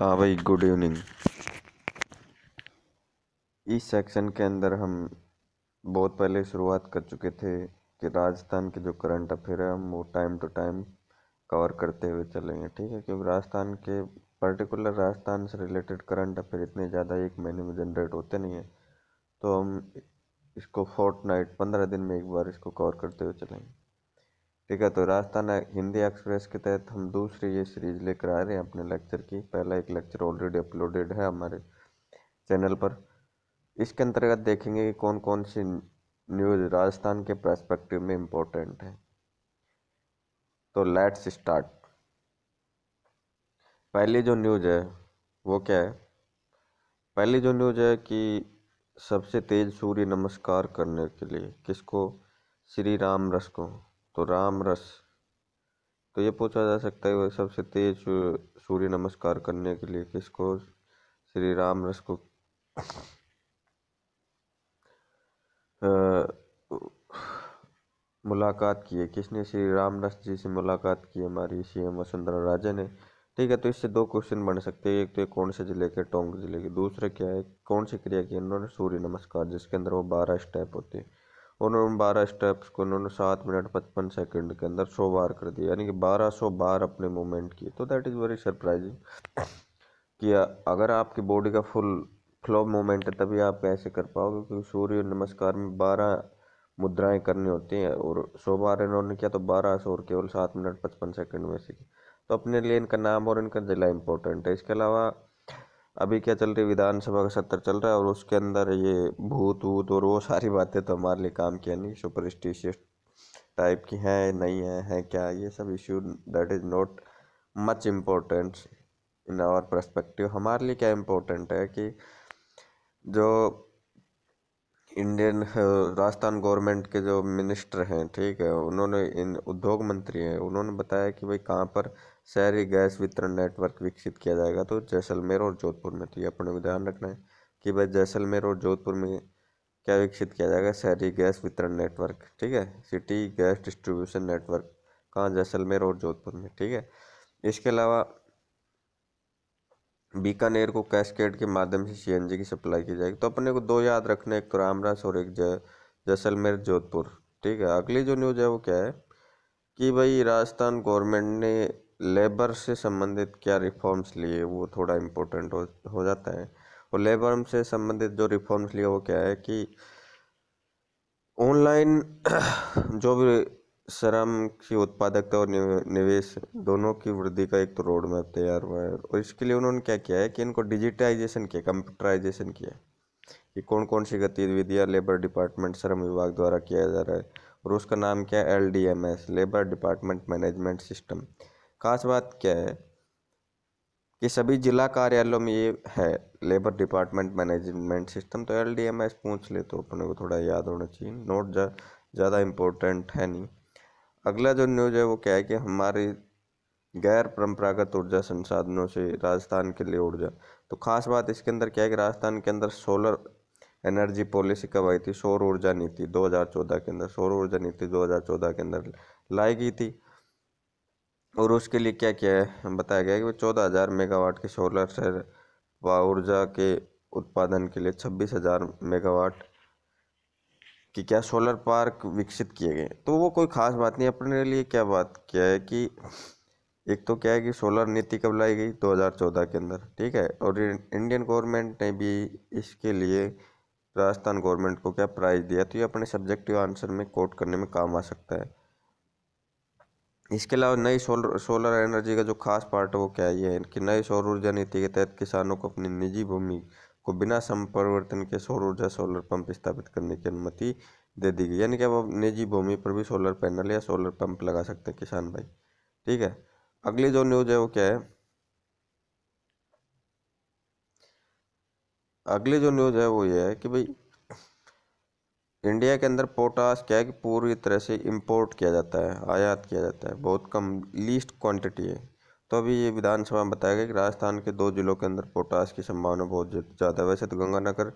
हाँ भाई good evening इस सेक्शन के अंदर हम बहुत पहले शुरुआत कर चुके थे कि राजस्थान के जो करंट अफेयर है हम वो टाइम टू टाइम कवर करते हुए चलेंगे ठीक है क्योंकि राजस्थान के पर्टिकुलर राजस्थान से रिलेटेड करंट अफेयर इतने ज़्यादा एक महीने में जनरेट होते नहीं हैं तो हम इसको फोर्ट नाइट पंद्रह दिन में एक बार इसको कवर करते हुए चलेंगे ठीक है तो राजस्थान हिंदी एक्सप्रेस के तहत हम दूसरी ये सीरीज लेकर आ रहे हैं अपने लेक्चर की पहला एक लेक्चर ऑलरेडी अपलोडेड है हमारे चैनल पर इसके अंतर्गत देखेंगे कि कौन कौन सी न्यूज़ राजस्थान के प्रस्पेक्टिव में इम्पोर्टेंट है तो लेट्स स्टार्ट पहली जो न्यूज़ है वो क्या है पहली जो न्यूज़ है कि सबसे तेज़ सूर्य नमस्कार करने के लिए किसको श्री राम रस को तो राम रस तो ये पूछा जा सकता है वो सबसे तेज सूर्य नमस्कार करने के लिए किसको श्री राम रस को मुलाकात की है किसने श्री राम रस जी से मुलाकात की हमारी सीएम वसुंधरा राजे ने ठीक है तो इससे दो क्वेश्चन बन सकते हैं एक तो ये कौन से जिले के टोंक जिले के दूसरा क्या है कौन सी क्रिया की उन्होंने सूर्य नमस्कार जिसके अंदर वो बारह स्टेप होते हैं उन्होंने बारह स्टेप्स को उन्होंने सात मिनट पचपन सेकंड के अंदर सौ बार कर दिया यानी कि बारह सौ बार अपने मूवमेंट किए तो दैट इज़ वेरी सरप्राइजिंग कि अगर आपकी बॉडी का फुल फ्लो मूवमेंट है तभी आप कैसे कर पाओगे क्योंकि सूर्य नमस्कार में बारह मुद्राएं करनी होती हैं और सौ बार इन्होंने किया तो बारह सौ और केवल सात मिनट पचपन सेकंड में से तो अपने लिए इनका नाम और इनका ज़िला इम्पोर्टेंट है इसके अलावा अभी क्या चल रही विधानसभा का सत्र चल रहा है और उसके अंदर ये भूत वूत और वो सारी बातें तो हमारे लिए काम किया नहीं सुपरस्टिशियस टाइप की हैं नहीं है हैं क्या ये सब issue that is not much important in our perspective हमारे लिए क्या इम्पोर्टेंट है कि जो इंडियन राजस्थान गवर्नमेंट के जो मिनिस्टर हैं ठीक है उन्होंने इन उद्योग मंत्री हैं उन्होंने बताया कि भाई कहाँ पर शहरी गैस वितरण नेटवर्क विकसित किया जाएगा तो जैसलमेर और जोधपुर में तो ये अपने को ध्यान रखना है कि भाई जैसलमेर और जोधपुर में क्या विकसित किया जाएगा शहरी गैस वितरण नेटवर्क ठीक है सिटी गैस डिस्ट्रीब्यूशन नेटवर्क कहाँ जैसलमेर और जोधपुर में ठीक है इसके अलावा बीकानेर को कैस्केड के माध्यम से सीएनजी की सप्लाई की जाएगी तो अपने को दो याद रखने एक तो रामरास और एक जैसलमेर जोधपुर ठीक है अगली जो न्यूज़ है वो क्या है कि भाई राजस्थान गवर्नमेंट ने लेबर से संबंधित क्या रिफॉर्म्स लिए वो थोड़ा इम्पोर्टेंट हो हो जाता है और लेबर से संबंधित जो रिफॉर्म्स लिए वो क्या है कि ऑनलाइन जो भी श्रम की उत्पादकता और निवेश दोनों की वृद्धि का एक तो रोड मैप तैयार हुआ है और इसके लिए उन्होंने क्या किया है कि इनको डिजिटाइजेशन किया कंप्यूटराइजेशन किया कि कौन कौन सी गतिविधियाँ लेबर डिपार्टमेंट श्रम विभाग द्वारा किया जा रहा है और उसका नाम क्या है L D M S labour department management system खास बात क्या है कि सभी जिला कार्यालयों में ये है लेबर डिपार्टमेंट मैनेजमेंट सिस्टम तो एल डी एम एस पूछ ले तो अपने को थोड़ा याद होना चाहिए नोट जा ज़्यादा इम्पोर्टेंट है नहीं अगला जो न्यूज है वो क्या है कि हमारे गैर परंपरागत ऊर्जा संसाधनों से राजस्थान के लिए ऊर्जा तो खास बात इसके अंदर क्या है कि राजस्थान के अंदर सोलर एनर्जी पॉलिसी कब आई थी सौर ऊर्जा नीति 2014 के अंदर सौर ऊर्जा नीति 2014 के अंदर लाई गई थी और उसके लिए क्या क्या है बताया गया कि चौदह हज़ार मेगावाट के सोलर से ऊर्जा के उत्पादन के लिए छब्बीस हज़ार मेगावाट कि क्या सोलर पार्क विकसित किए गए तो वो कोई ख़ास बात नहीं अपने लिए क्या बात क्या है कि एक तो क्या है कि सोलर नीति कब लाई गई 2014 के अंदर ठीक है और इंडियन गवर्नमेंट ने भी इसके लिए राजस्थान गवर्नमेंट को क्या प्राइज़ दिया तो ये अपने सब्जेक्टिव आंसर में कोट करने में काम आ सकता है इसके अलावा नई सोलर सोलर एनर्जी का जो खास पार्ट है वो क्या ये है कि नई सौर ऊर्जा नीति के तहत किसानों को अपनी निजी भूमि को बिना संपरिवर्तन के सौर ऊर्जा सोलर पंप स्थापित करने की अनुमति दे दी गई यानी कि अब आप निजी भूमि पर भी सोलर पैनल या सोलर पंप लगा सकते हैं किसान भाई ठीक है अगली जो न्यूज है वो क्या है अगली जो न्यूज है वो ये है कि भाई इंडिया के अंदर पोटास क्या है कि पूरी तरह से इंपोर्ट किया जाता है आयात किया जाता है बहुत कम लीस्ट क्वांटिटी है तो अभी ये विधानसभा में बताया गया कि राजस्थान के दो जिलों के अंदर पोटास की संभावना बहुत ज़्यादा है वैसे तो गंगानगर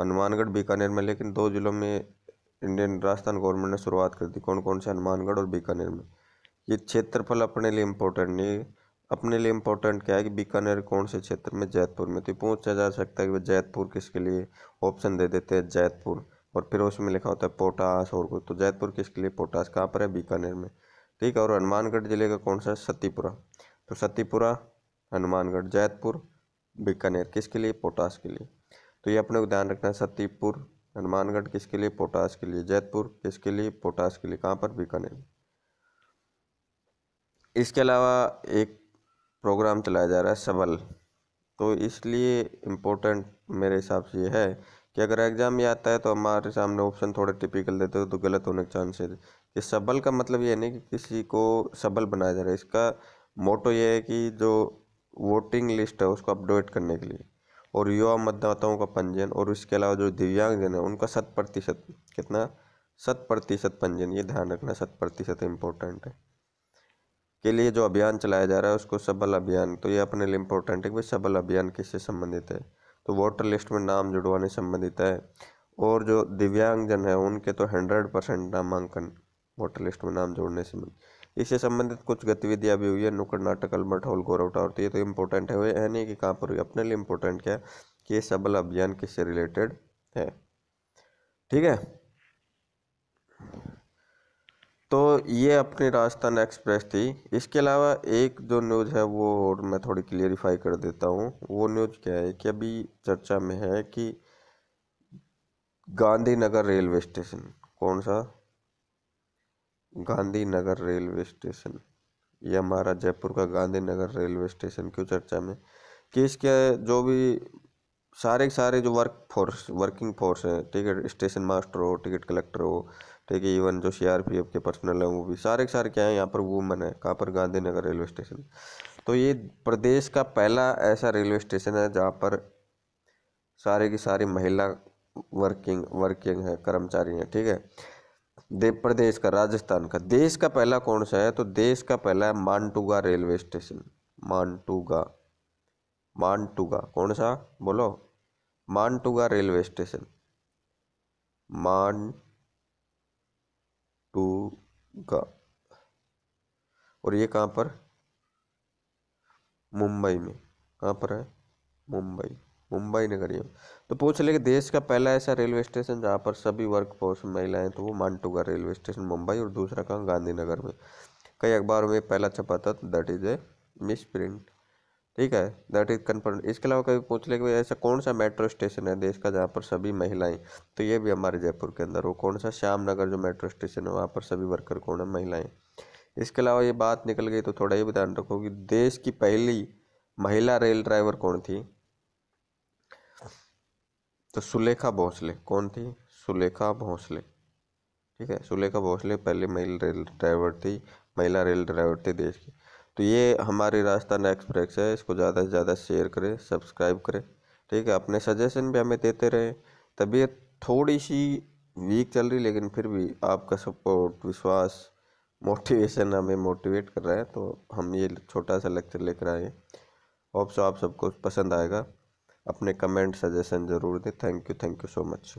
हनुमानगढ़ बीकानेर में लेकिन दो जिलों में इंडियन राजस्थान गवर्नमेंट ने शुरुआत कर दी कौन कौन से हनुमानगढ़ और बीकानेर में ये क्षेत्रफल अपने लिए इम्पोर्टेंट नहीं अपने लिए इम्पोर्टेंट क्या है कि बीकानेर कौन से क्षेत्र में जैतपुर में तो पूछा जा सकता है कि जैतपुर किसके लिए ऑप्शन दे देते हैं जैतपुर और फिर उसमें लिखा होता है पोटास और कुछ तो जैतपुर किसके लिए पोटास कहाँ पर है बीकानेर में ठीक है और हनुमानगढ़ जिले का कौन सा है सतीपुरा तो सतीपुरा हनुमानगढ़ जैतपुर बीकानेर किसके लिए पोटास के लिए तो ये अपने को ध्यान रखना है सतीपुर हनुमानगढ़ किसके लिए पोटास के लिए जैतपुर किसके लिए पोटास के लिए कहाँ पर बीकानेर इसके अलावा एक प्रोग्राम चलाया जा रहा है सबल तो इसलिए इम्पोर्टेंट मेरे हिसाब से ये है कि अगर एग्ज़ाम में आता है तो हमारे सामने ऑप्शन थोड़े टिपिकल देते हो तो गलत होने के चांसेस कि सबल का मतलब ये नहीं कि किसी को सबल बनाया जा रहा है इसका मोटो ये है कि जो वोटिंग लिस्ट है उसको अपडेट करने के लिए और युवा मतदाताओं का पंजीयन और इसके अलावा जो दिव्यांगजन है उनका शत प्रतिशत कितना शत प्रतिशत पंजीयन ये ध्यान रखना शत प्रतिशत इम्पोर्टेंट है के लिए जो अभियान चलाया जा रहा है उसको सबल अभियान तो ये अपने लिए इम्पोर्टेंट है कि सबल अभियान किससे संबंधित है तो वोटर लिस्ट में नाम जुड़वाने संबंधित है और जो दिव्यांगजन है उनके तो हंड्रेड परसेंट नामांकन वोटर लिस्ट में नाम जोड़ने से मिले इससे संबंधित कुछ गतिविधियां भी हुई है नुक्कड़ नाटक अल्बर्ट हॉल गौरव टावर तो ये तो इम्पोर्टेंट है है नहीं कि कहाँ पर हुई अपने लिए इम्पोर्टेंट क्या है कि ये सबल अभियान किससे रिलेटेड है ठीक है तो ये अपनी राजस्थान एक्सप्रेस थी इसके अलावा एक जो न्यूज़ है वो और मैं थोड़ी क्लियरिफाई कर देता हूँ वो न्यूज़ क्या है कि अभी चर्चा में है कि गांधीनगर रेलवे स्टेशन कौन सा गांधीनगर रेलवे स्टेशन ये हमारा जयपुर का गांधीनगर रेलवे स्टेशन क्यों चर्चा में कि इसके जो भी सारे सारे जो वर्क फोर्स वर्किंग फोर्स हैं ठीक है स्टेशन मास्टर हो टिकट कलेक्टर हो ठीक है इवन जो सी आर पी एफ के पर्सनल हैं वो भी सारे सारे क्या हैं यहाँ पर वूमेन है कहाँ पर गांधीनगर रेलवे स्टेशन तो ये प्रदेश का पहला ऐसा रेलवे स्टेशन है जहाँ पर सारे की सारी महिला वर्किंग वर्किंग है कर्मचारी हैं ठीक है देव प्रदेश का राजस्थान का देश का पहला कौन सा है तो देश का पहला है मानटूगा रेलवे स्टेशन मानटूगा मानटूगा कौन सा बोलो मानटूगा रेलवे स्टेशन मान गा और ये कहाँ पर मुंबई में कहाँ पर है मुंबई मुंबई नगरी तो पूछ ले कि देश का पहला ऐसा रेलवे स्टेशन जहाँ पर सभी वर्क फोर्स महिलाएं तो वो मानटूगा रेलवे स्टेशन मुंबई और दूसरा कहाँ गांधीनगर में कई अखबारों में पहला छपा था that is a misprint ठीक है दैट इज कन्फर्म इसके अलावा कभी पूछ ले कि ऐसा कौन सा मेट्रो स्टेशन है देश का जहाँ पर सभी महिलाएं तो ये भी हमारे जयपुर के अंदर वो कौन सा श्याम नगर जो मेट्रो स्टेशन है वहाँ पर सभी वर्कर कौन है महिलाएं इसके अलावा ये बात निकल गई तो थोड़ा ये भी ध्यान रखो कि देश की पहली महिला रेल ड्राइवर कौन थी तो सुलेखा भोंसले कौन थी सुलेखा भोंसले ठीक है सुलेखा भोंसले पहले महिला रेल ड्राइवर थी महिला रेल ड्राइवर थी देश की तो ये हमारी राजस्थान एक्सप्रेस है इसको ज़्यादा से ज़्यादा शेयर करें सब्सक्राइब करें ठीक है अपने सजेशन भी हमें देते रहें तबीयत थोड़ी सी वीक चल रही लेकिन फिर भी आपका सपोर्ट विश्वास मोटिवेशन हमें मोटिवेट कर रहा है तो हम ये छोटा सा लेक्चर लेकर आए होप्स आप सबको पसंद आएगा अपने कमेंट सजेशन ज़रूर दें thank you thank you so much